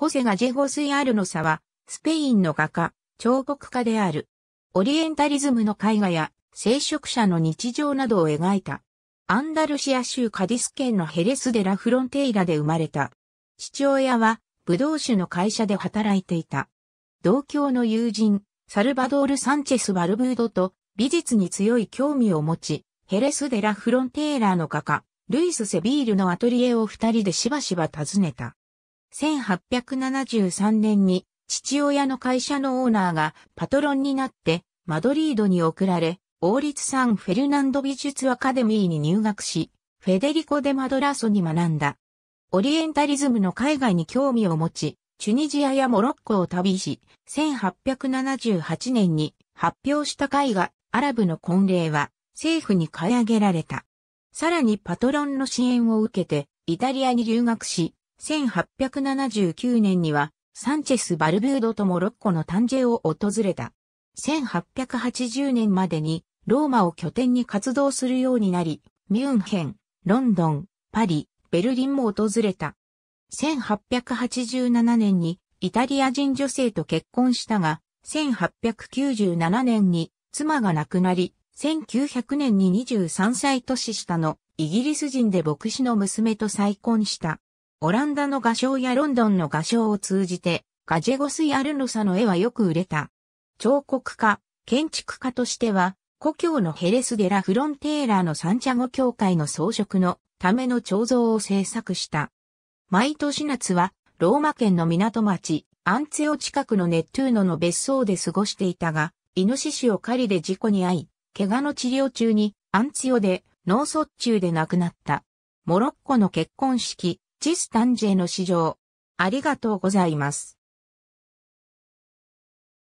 ホセガジェゴスイアルノサは、スペインの画家、彫刻家である。オリエンタリズムの絵画や、聖職者の日常などを描いた。アンダルシア州カディス県のヘレスデラ・フロンテイラで生まれた。父親は、武道ウ酒の会社で働いていた。同郷の友人、サルバドール・サンチェス・バルブードと美術に強い興味を持ち、ヘレス・デラ・フロンテーラの画家、ルイス・セビールのアトリエを二人でしばしば訪ねた。1873年に父親の会社のオーナーがパトロンになってマドリードに送られ、王立サンフェルナンド美術アカデミーに入学し、フェデリコ・デ・マドラソに学んだ。オリエンタリズムの海外に興味を持ち、チュニジアやモロッコを旅し、1878年に発表した絵画、アラブの婚礼は政府に買い上げられた。さらにパトロンの支援を受けて、イタリアに留学し、1879年には、サンチェス・バルブードとモロッコのタンジェを訪れた。1880年までに、ローマを拠点に活動するようになり、ミュンヘン、ロンドン、パリ、ベルリンも訪れた。1887年にイタリア人女性と結婚したが、1897年に妻が亡くなり、1900年に23歳年下のイギリス人で牧師の娘と再婚した。オランダの画商やロンドンの画商を通じて、ガジェゴス・アルノサの絵はよく売れた。彫刻家、建築家としては、故郷のヘレス・デラ・フロンテーラのサンチャゴ教会の装飾のための彫像を制作した。毎年夏は、ローマ県の港町、アンツェオ近くのネットゥーノの別荘で過ごしていたが、イノシシを狩りで事故に遭い、怪我の治療中にアンツヨで脳卒中で亡くなった。モロッコの結婚式、チスタンジェの市場。ありがとうございます。